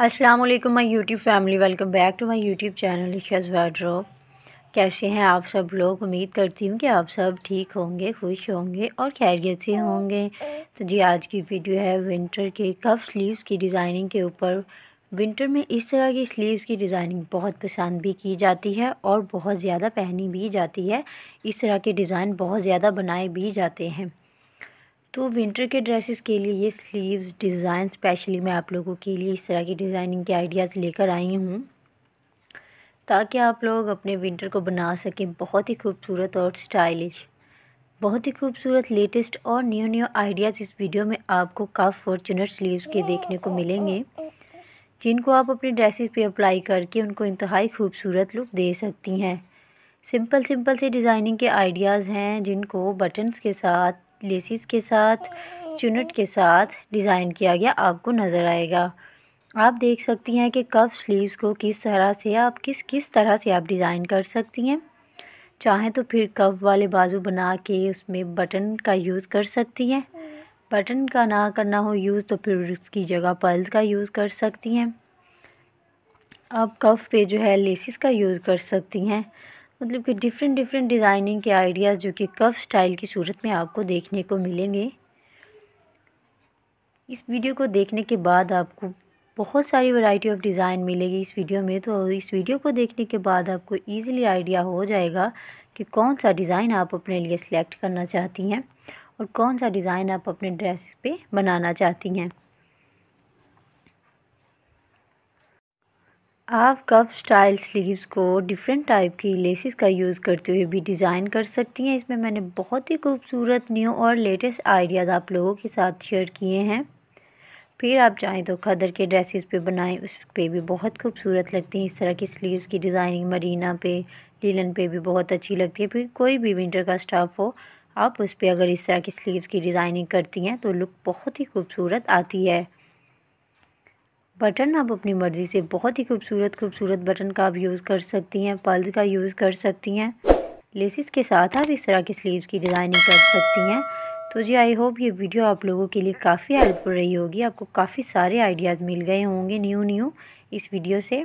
अस्सलाम वालेकुम my YouTube family welcome back to my YouTube channel Isha's wardrobe कैसे हैं आप सब लोग उम्मीद करती हूँ कि आप सब ठीक होंगे खुश होंगे और खैरियत से होंगे तो जी आज की वीडियो है विंटर के कफ स्लीव्स की डिज़ाइनिंग के ऊपर विंटर में इस तरह की स्लीव्स की डिज़ाइनिंग बहुत पसंद भी की जाती है और बहुत ज़्यादा पहनी भी जाती है इस तरह के डिज़ाइन बहुत ज़्यादा बनाए भी जाते हैं तो विंटर के ड्रेसेस के लिए ये स्लीव्स डिज़ाइन स्पेशली मैं आप लोगों के लिए इस तरह की डिज़ाइनिंग के आइडियाज़ लेकर आई हूँ ताकि आप लोग अपने विंटर को बना सकें बहुत ही खूबसूरत और स्टाइलिश बहुत ही खूबसूरत लेटेस्ट और न्यू न्यू आइडियाज़ इस वीडियो में आपको काफ़ फॉर्चुनर स्लीव्स के देखने को मिलेंगे जिनको आप अपने ड्रेसेस पे अप्लाई करके उनको इंतहाई खूबसूरत लुक दे सकती हैं सिंपल सिंपल से डिज़ाइनिंग के आइडियाज़ हैं जिनको बटन्स के साथ लेसिस के साथ चुनट के साथ डिज़ाइन किया गया आपको नज़र आएगा आप देख सकती हैं कि कफ स्लीव्स को किस तरह से आप किस किस तरह से आप डिज़ाइन कर सकती हैं चाहें तो फिर कफ वाले बाजू बना के उसमें बटन का यूज़ कर सकती हैं बटन का ना करना हो यूज़ तो फिर उसकी जगह पल्स का यूज़ कर सकती हैं आप कफ पे जो है लेसिस का यूज़ कर सकती हैं मतलब कि डिफरेंट डिफरेंट डिज़ाइनिंग के आइडियाज़ जो कि कफ स्टाइल की सूरत में आपको देखने को मिलेंगे इस वीडियो को देखने के बाद आपको बहुत सारी वैरायटी ऑफ डिज़ाइन मिलेगी इस वीडियो में तो इस वीडियो को देखने के बाद आपको इजीली आइडिया हो जाएगा कि कौन सा डिज़ाइन आप अपने लिए सिलेक्ट करना चाहती हैं और कौन सा डिज़ाइन आप अपने ड्रेस पे बनाना चाहती हैं आप कफ स्टाइल स्लीव्स को डिफरेंट टाइप की लेसिस का यूज़ करते हुए भी डिज़ाइन कर सकती हैं इसमें मैंने बहुत ही खूबसूरत न्यू और लेटेस्ट आइडियाज़ आप लोगों के साथ शेयर किए हैं फिर आप चाहें तो खदर के ड्रेसेस पे बनाएं उस पर भी बहुत खूबसूरत लगती हैं इस तरह की स्लीव्स की डिज़ाइनिंग मरीना पे लीलन पे भी बहुत अच्छी लगती है फिर कोई भी विंटर का स्टाफ हो आप उस पर अगर इस तरह की स्लीव्स की डिज़ाइनिंग करती हैं तो लुक बहुत ही खूबसूरत आती है बटन आप अपनी मर्ज़ी से बहुत ही खूबसूरत खूबसूरत बटन का आप यूज़ कर सकती हैं पल्स का यूज़ कर सकती हैं लेसिस के साथ आप इस तरह की स्लीव्स की डिज़ाइनिंग कर सकती हैं तो जी आई होप ये वीडियो आप लोगों के लिए काफ़ी हेल्पफुल रही होगी आपको काफ़ी सारे आइडियाज़ मिल गए होंगे न्यू न्यू इस वीडियो से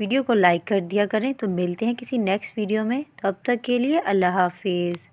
वीडियो को लाइक कर दिया करें तो मिलते हैं किसी नेक्स्ट वीडियो में तब तक के लिए अल्लाह हाफिज़